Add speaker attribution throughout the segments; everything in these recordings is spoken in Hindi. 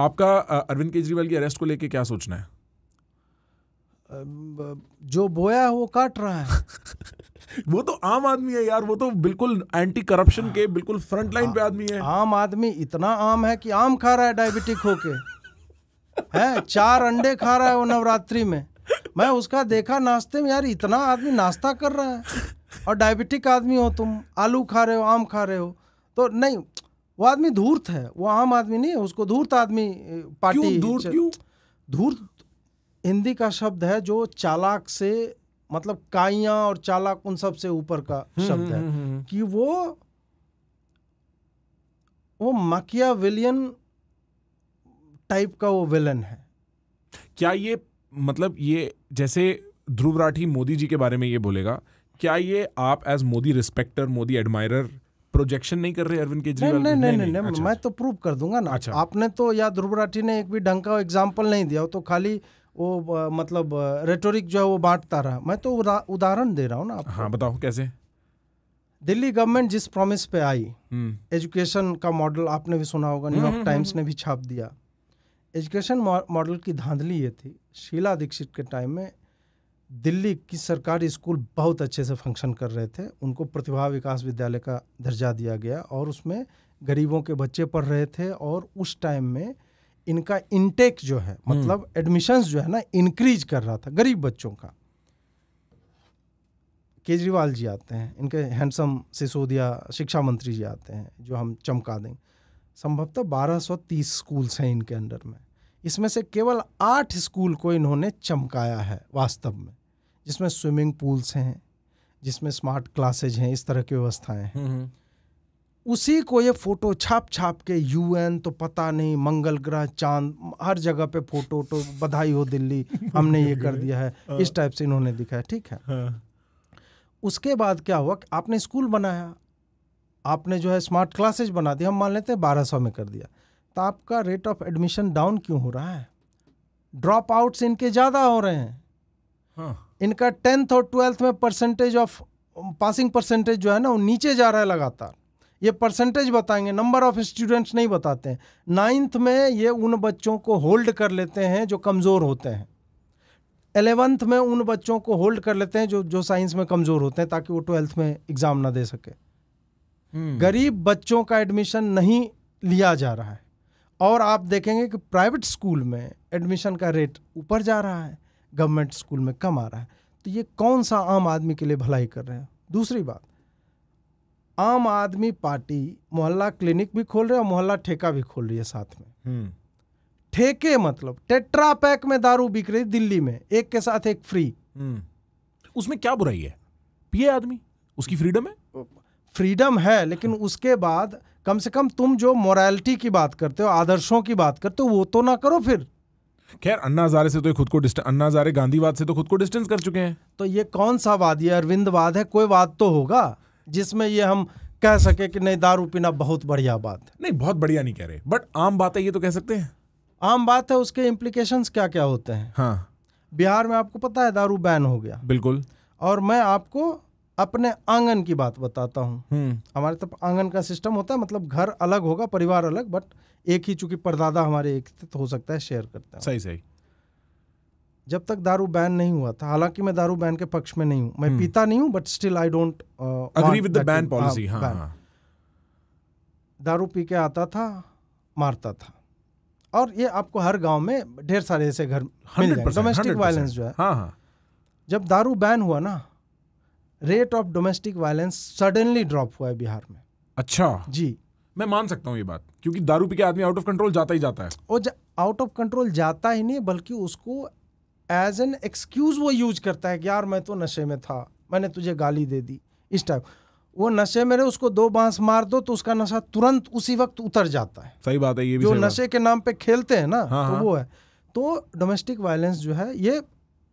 Speaker 1: आपका अरविंद केजरीवाल की अरेस्ट को लेके क्या सोचना है
Speaker 2: जो बोया है वो काट रहा है वो तो आम आदमी है यार वो तो बिल्कुल एंटी करप्शन के हाँ। बिल्कुल फ्रंट लाइन पे आदमी है आम आदमी इतना आम है कि आम खा रहा है डायबिटिक होके है चार अंडे खा रहा है वो नवरात्रि में मैं उसका देखा नाश्ते में यार इतना आदमी नाश्ता कर रहा है और डायबिटिक आदमी हो तुम आलू खा रहे हो आम खा रहे हो तो नहीं वो आदमी धूर्त है वो आम आदमी नहीं है उसको धूर्त आदमी पार्टी धूर्त धूर्त हिंदी का शब्द है जो चालाक से मतलब काइया और चालाक उन सब से ऊपर का हम्म, शब्द हम्म, है हम्म, कि वो वो मकिया विलियन टाइप का वो विलन है क्या ये मतलब ये जैसे
Speaker 1: ध्रुव राठी मोदी जी के बारे में ये बोलेगा क्या ये आप as Modi respecter Modi admirer projection नहीं कर रहे अरविंद केजरीवाल नहीं नहीं नहीं, नहीं, नहीं, अच्छा, मैं
Speaker 2: अच्छा। तो प्रूव कर दूंगा ना अच्छा आपने तो या ध्रुव राठी ने एक भी ढंग का एग्जाम्पल नहीं दिया तो खाली वो मतलब रेटोरिक जो है वो बांटता रहा मैं तो उदाहरण दे रहा हूँ ना आपको हाँ बताओ कैसे दिल्ली गवर्नमेंट जिस प्रॉमिस पे आई एजुकेशन हम्म। का मॉडल आपने भी सुना होगा न्यूयॉर्क टाइम्स हम्म, हम्म, ने भी छाप दिया एजुकेशन मॉडल की धांधली ये थी शीला दीक्षित के टाइम में दिल्ली की सरकारी स्कूल बहुत अच्छे से फंक्शन कर रहे थे उनको प्रतिभा विकास विद्यालय का दर्जा दिया गया और उसमें गरीबों के बच्चे पढ़ रहे थे और उस टाइम में इनका इनटेक जो है हम्म। मतलब एडमिशंस जो है ना इंक्रीज कर रहा था गरीब बच्चों का केजरीवाल जी आते हैं इनके हैंडसम सिसोदिया शिक्षा मंत्री जी आते हैं जो हम चमका देंगे संभवतः तीस स्कूल्स हैं इनके अंडर में इसमें से केवल आठ स्कूल को इन्होंने चमकाया है वास्तव में जिसमें स्विमिंग पूल्स हैं जिसमें स्मार्ट क्लासेज हैं इस तरह की व्यवस्थाएं हैं हम्म, हम्म। उसी को ये फोटो छाप छाप के यूएन तो पता नहीं मंगल ग्रह चांद हर जगह पे फोटो तो बधाई हो दिल्ली हमने ये कर दिया है इस टाइप से इन्होंने दिखाया ठीक है हाँ। उसके बाद क्या हुआ आपने स्कूल बनाया आपने जो है स्मार्ट क्लासेज बना दी हम मान लेते हैं बारह सौ में कर दिया तो आपका रेट ऑफ एडमिशन डाउन क्यों हो रहा है ड्रॉप आउट्स इनके ज़्यादा हो रहे हैं हाँ। इनका टेंथ और ट्वेल्थ में परसेंटेज ऑफ पासिंग परसेंटेज जो है ना वो नीचे जा रहा है लगातार ये परसेंटेज बताएंगे नंबर ऑफ स्टूडेंट्स नहीं बताते हैं नाइन्थ में ये उन बच्चों को होल्ड कर लेते हैं जो कमज़ोर होते हैं एलेवंथ में उन बच्चों को होल्ड कर लेते हैं जो जो साइंस में कमज़ोर होते हैं ताकि वो ट्वेल्थ में एग्ज़ाम ना दे सके हम्म। गरीब बच्चों का एडमिशन नहीं लिया जा रहा है और आप देखेंगे कि प्राइवेट स्कूल में एडमिशन का रेट ऊपर जा रहा है गवर्नमेंट स्कूल में कम आ रहा है तो ये कौन सा आम आदमी के लिए भलाई कर रहे हैं दूसरी बात आम आदमी पार्टी मोहल्ला क्लिनिक भी खोल रहे है और मोहल्ला ठेका भी खोल रही है साथ में हम्म। ठेके मतलब टेट्रा पैक में दारू बिक रही दिल्ली में एक के साथ एक फ्री हम्म। उसमें क्या बुराई है पिए आदमी उसकी फ्रीडम है फ्रीडम है लेकिन उसके बाद कम से कम तुम जो मोरालिटी की बात करते हो आदर्शों की बात करते हो वो तो ना करो फिर
Speaker 1: खैर अन्ना हजारे से तो खुद को अन्ना हजारे गांधीवाद से तो खुद को डिस्टेंस कर
Speaker 2: चुके हैं तो ये कौन सा वाद ये अरविंद वाद है कोई वाद तो होगा जिसमें ये हम कह सके कि नहीं दारू पीना बहुत बढ़िया बात नहीं बहुत बढ़िया नहीं कह रहे बट आम बात है ये तो कह सकते हैं आम बात है उसके इम्प्लीकेशन क्या क्या होते हैं हाँ बिहार में आपको पता है दारू बैन हो गया बिल्कुल और मैं आपको अपने आंगन की बात बताता हूँ हम्म। हमारे तो आंगन का सिस्टम होता है मतलब घर अलग होगा परिवार अलग बट एक ही चूंकि परदादा हमारे एक तो हो सकता है शेयर करते हैं सही सही जब तक दारू बैन नहीं हुआ था हालांकि मैं दारू बैन के पक्ष में नहीं हूँ मैं हम्म। पीता नहीं हूँ but still I don't agree with the ban policy दारू पी के आता था मारता था और ये आपको हर गांव में ढेर सारे ऐसे घर डोमेस्टिक वायलेंस जो है हाँ हाँ जब दारू बैन हुआ ना rate of domestic violence suddenly drop हुआ है बिहार में अच्छा जी मैं मान सकता हूँ ये बात क्योंकि दारू पी के आदमी आउट ऑफ कंट्रोल जाता ही जाता है और आउट ऑफ कंट्रोल जाता ही नहीं बल्कि उसको एज एन एक्सक्यूज वो यूज करता है कि यार मैं तो नशे में था मैंने तुझे गाली दे दी इस टाइप वो नशे में रहे उसको दो बांस मार दो तो उसका नशा तुरंत उसी वक्त उतर जाता है सही बात है ये भी जो नशे के नाम पे खेलते हैं ना हाँ, तो हाँ। वो है तो डोमेस्टिक वायलेंस जो है ये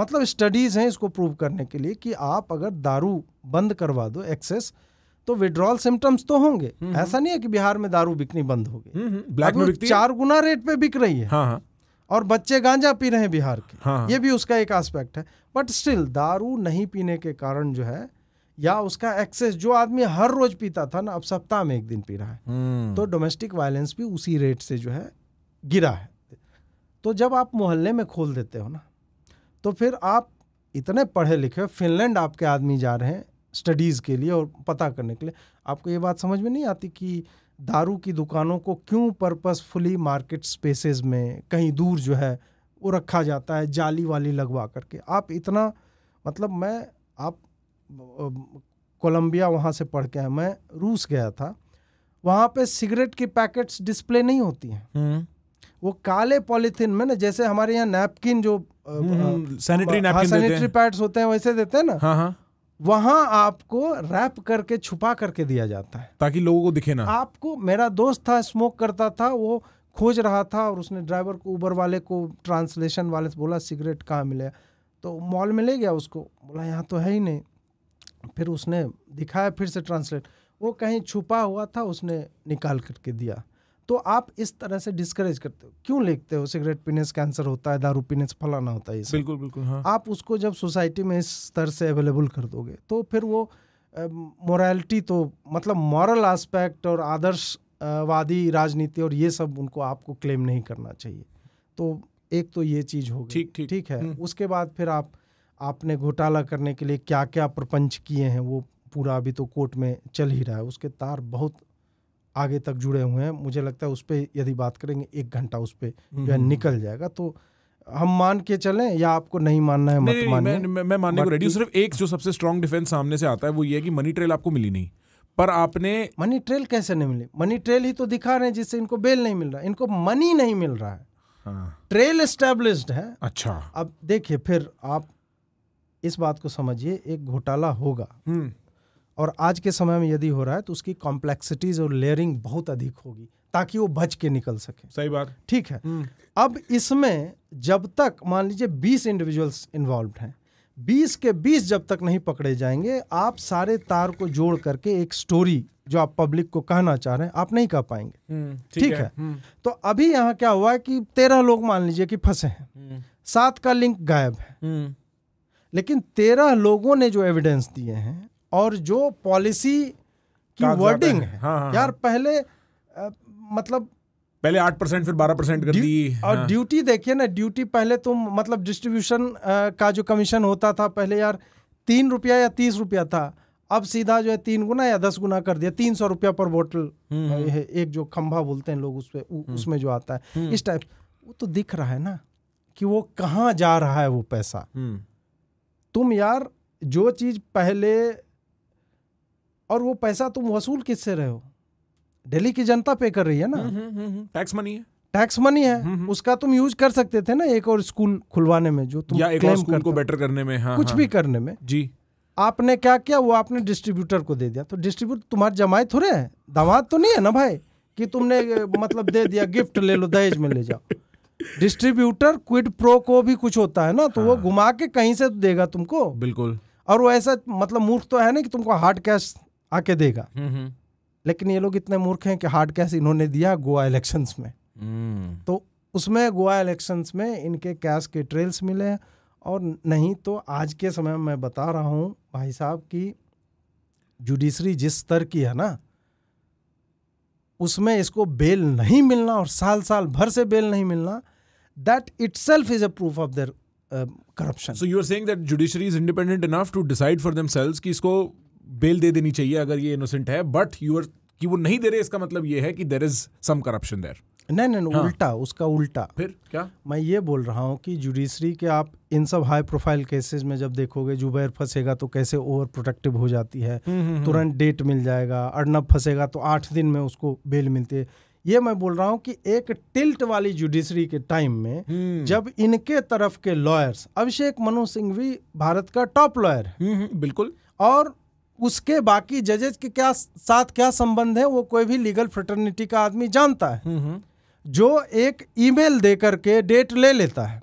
Speaker 2: मतलब स्टडीज़ हैं इसको प्रूव करने के लिए कि आप अगर दारू बंद करवा दो एक्सेस तो विड्रॉल सिम्टम्स तो होंगे हम्म, हम्म। ऐसा नहीं है कि बिहार में दारू बिकनी बंद हो गई
Speaker 1: हम्म, ब्लैक में बिकती चार
Speaker 2: गुना रेट पे बिक रही है हाँ हाँ। और बच्चे गांजा पी रहे हैं बिहार के हाँ।, हाँ। ये भी उसका एक एस्पेक्ट है बट स्टिल दारू नहीं पीने के कारण जो है या उसका एक्सेस जो आदमी हर रोज पीता था ना अब सप्ताह में एक दिन पी रहा है तो डोमेस्टिक वायलेंस भी उसी रेट से जो है गिरा है तो जब आप मोहल्ले में खोल देते हो ना तो फिर आप इतने पढ़े लिखे फिनलैंड आपके आदमी जा रहे हैं स्टडीज़ के लिए और पता करने के लिए आपको ये बात समझ में नहीं आती कि दारू की दुकानों को क्यों पर्पसफुली मार्केट स्पेसेस में कहीं दूर जो है वो रखा जाता है जाली वाली लगवा करके आप इतना मतलब मैं आप कोलंबिया वहाँ से पढ़ के आए मैं रूस गया था वहाँ पे सिगरेट की पैकेट्स डिस्प्ले नहीं होती हैं हम्म। वो काले पॉलीथिन में ना जैसे हमारे यहाँ नैपकिन जो सैनिटरी सैनिटरी पैड्स होते हैं वैसे देते हैं ना हाँ हाँ वहां आपको रैप करके छुपा करके दिया जाता है ताकि लोगों को दिखे ना आपको मेरा दोस्त था स्मोक करता था वो खोज रहा था और उसने ड्राइवर को ऊबर वाले को ट्रांसलेशन वाले से बोला सिगरेट कहाँ मिले तो मॉल में ले गया उसको बोला यहाँ तो है ही नहीं फिर उसने दिखाया फिर से ट्रांसलेट वो कहीं छुपा हुआ था उसने निकाल करके दिया तो आप इस तरह से डिस्करेज करते हो क्यों लिखते हो सिगरेट पीने से कैंसर होता है दारू पीने से फलाना होता है बिल्कुल बिल्कुल हाँ। आप उसको जब सोसाइटी में इस स्तर से अवेलेबल कर दोगे तो फिर वो मोरालिटी तो मतलब मॉरल एस्पेक्ट और आदर्शवादी राजनीति और ये सब उनको आपको क्लेम नहीं करना चाहिए तो एक तो ये चीज़ होगी ठीक ठीक ठीक है हम्म। उसके बाद फिर आप आपने घोटाला करने के लिए क्या क्या प्रपंच किए हैं वो पूरा अभी तो कोर्ट में चल ही रहा है उसके तार बहुत आगे तक जुड़े हुए हैं मुझे लगता है उस पर यदि बात करेंगे एक घंटा उस पर जो है हम्म, हम्म, हम्म। निकल जाएगा तो हम मान के चलें या आपको नहीं मानना है मत नहीं, मानने मैं, मैं मानने को रेडी
Speaker 1: सिर्फ एक जो सबसे स्ट्रांग डिफेंस सामने से आता है वो ये है कि मनी ट्रेल आपको मिली नहीं पर आपने
Speaker 2: मनी ट्रेल कैसे नहीं मिली मनी ट्रेल ही तो दिखा रहे हैं जिससे इनको बेल नहीं मिल रहा इनको मनी नहीं मिल रहा है हाँ। ट्रेल एस्टेब्लिश्ड है अच्छा अब देखिए फिर आप इस बात को समझिए एक घोटाला होगा और आज के समय में यदि हो रहा है तो उसकी कॉम्प्लेक्सिटीज और लेयरिंग बहुत अधिक होगी ताकि वो बच के निकल सके सही बात ठीक है हम्म। अब इसमें जब तक मान लीजिए बीस इंडिविजुअल्स इन्वॉल्व हैं बीस के बीस जब तक नहीं पकड़े जाएंगे आप सारे तार को जोड़ करके एक स्टोरी जो आप पब्लिक को कहना चाह रहे हैं आप नहीं कह पाएंगे हम्म, ठीक है, है? हम्म। तो अभी यहाँ क्या हुआ है कि तेरह लोग मान लीजिए कि फंसे हैं सात का लिंक गायब है लेकिन तेरह लोगों ने जो एविडेंस दिए हैं और जो पॉलिसी की वर्डिंग है हाँ, हाँ, यार हाँ। पहले आ, मतलब
Speaker 1: पहले आठ परसेंट फिर बारह परसेंट कर दी और हाँ।
Speaker 2: ड्यूटी देखिए ना ड्यूटी पहले तुम तो मतलब डिस्ट्रीब्यूशन का जो कमीशन होता था पहले यार तीन रुपया या तीस रुपया था अब सीधा जो है तीन गुना या दस गुना कर दिया तीन सौ रुपया पर बोतल हम्म, हम्म। एक जो खंभा बोलते हैं लोग उस पर हम्म। उसमें जो आता है इस टाइप वो तो दिख रहा है ना कि वो कहाँ जा रहा है वो पैसा तुम यार जो चीज पहले और वो पैसा तुम वसूल किससे रहे हो दिल्ली की जनता पे कर रही है ना टैक्स हम्म, मनी हम्म, हम्म, है टैक्स मनी है उसका तुम यूज कर सकते थे ना एक और स्कूल खुलवाने में जो तुम या एक और स्कूल को
Speaker 1: बेटर करने में हाँ, कुछ हाँ, भी
Speaker 2: करने में जी आपने क्या किया वो आपने डिस्ट्रीब्यूटर को दे दिया तो डिस्ट्रीब्यूटर तुम्हारे जमाए थोड़े है दामाद तो नहीं है ना भाई कि तुमने मतलब दे दिया गिफ्ट ले लो दहेज में ले जाओ डिस्ट्रीब्यूटर क्विड प्रो को भी कुछ होता है ना तो वो हाँ। घुमा के कहीं से देगा तुमको बिल्कुल और वो ऐसा मतलब मूर्ख तो है ना कि तुमको हार्ड कैश आके देगा हम्म, हम्म। लेकिन ये लोग इतने मूर्ख हैं कि हार्ड कैश इन्होंने दिया गोवा इलेक्शंस में हम्म। तो उसमें गोवा इलेक्शंस में इनके कैश के ट्रेल्स मिले और नहीं तो आज के समय में मैं बता रहा हूँ भाई साहब कि जुडिशरी जिस स्तर की है ना उसमें इसको बेल नहीं मिलना और साल साल भर से बेल नहीं मिलना that itself is a proof of their corruption so you are saying that judiciary is
Speaker 1: independent enough to decide for themselves कि इसको बेल दे देनी चाहिए अगर ये इनोसेंट है बट यूर कि वो नहीं दे रहे इसका मतलब ये है कि देर इज सम करप्शन देर
Speaker 2: नहीं नहीं हाँ। उल्टा उसका उल्टा फिर क्या मैं ये बोल रहा हूँ कि जुडिशरी के आप इन सब हाई प्रोफाइल केसेस में जब देखोगे जुबैर फंसेगा तो कैसे ओवर प्रोटेक्टिव हो जाती है हम्म, हम्म, हम्म। तुरंत डेट मिल जाएगा अर्नब फंसेगा तो आठ दिन में उसको बेल मिलती है ये मैं बोल रहा हूँ कि एक टिल्ट वाली जुडिशरी के टाइम में जब इनके तरफ के लॉयर्स अभिषेक मनु सिंह भी भारत का टॉप लॉयर है बिल्कुल और उसके बाकी जजेज के क्या साथ क्या संबंध है वो कोई भी लीगल फ्रटर्निटी का आदमी जानता है हम्म, हम्म। जो एक ईमेल दे करके डेट ले लेता है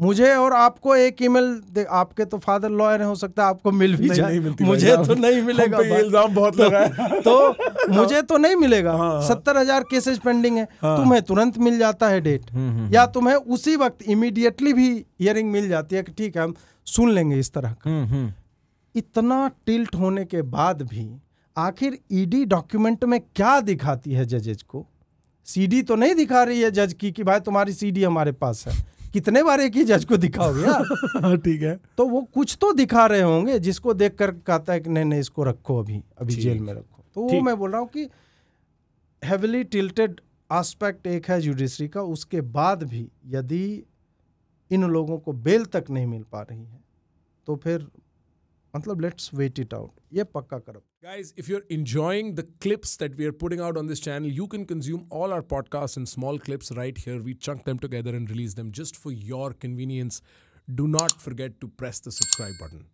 Speaker 2: मुझे और आपको एक ईमेल आपके तो फादर लॉयर हो सकता है आपको मिल भी जाए मुझे तो नहीं मिलेगा इल्जाम बहुत तो लगा है तो मुझे तो नहीं मिलेगा हाँ, हाँ। सत्तर हजार केसेज पेंडिंग है हाँ, तुम्हें तुरंत मिल जाता है डेट हम्म, या तुम्हें उसी वक्त इमीडिएटली भी हियरिंग मिल जाती है कि ठीक है हम सुन लेंगे इस तरह का इतना टिल्ट होने के बाद भी आखिर ईडी डॉक्यूमेंट में क्या दिखाती है जजेज को सीडी तो नहीं दिखा रही है जज की कि भाई तुम्हारी सीडी हमारे पास है कितने बार एक ही जज को दिखाओगे हाँ, ठीक है तो वो कुछ तो दिखा रहे होंगे जिसको देख कर कहता है कि नहीं नहीं इसको रखो अभी अभी जेल में रखो तो वो मैं बोल रहा हूँ कि हेवली टिल्टेड आस्पेक्ट एक है जुडिशरी का उसके बाद भी यदि इन लोगों को बेल तक नहीं मिल पा रही है तो फिर मतलब लेट्स वेट इट आउट ये पक्का करो
Speaker 1: Guys, if you're enjoying the clips that we are putting out on this channel, you can consume all our podcasts in small clips right here. We chunk them together and release them just for your convenience. Do not forget to press the subscribe button.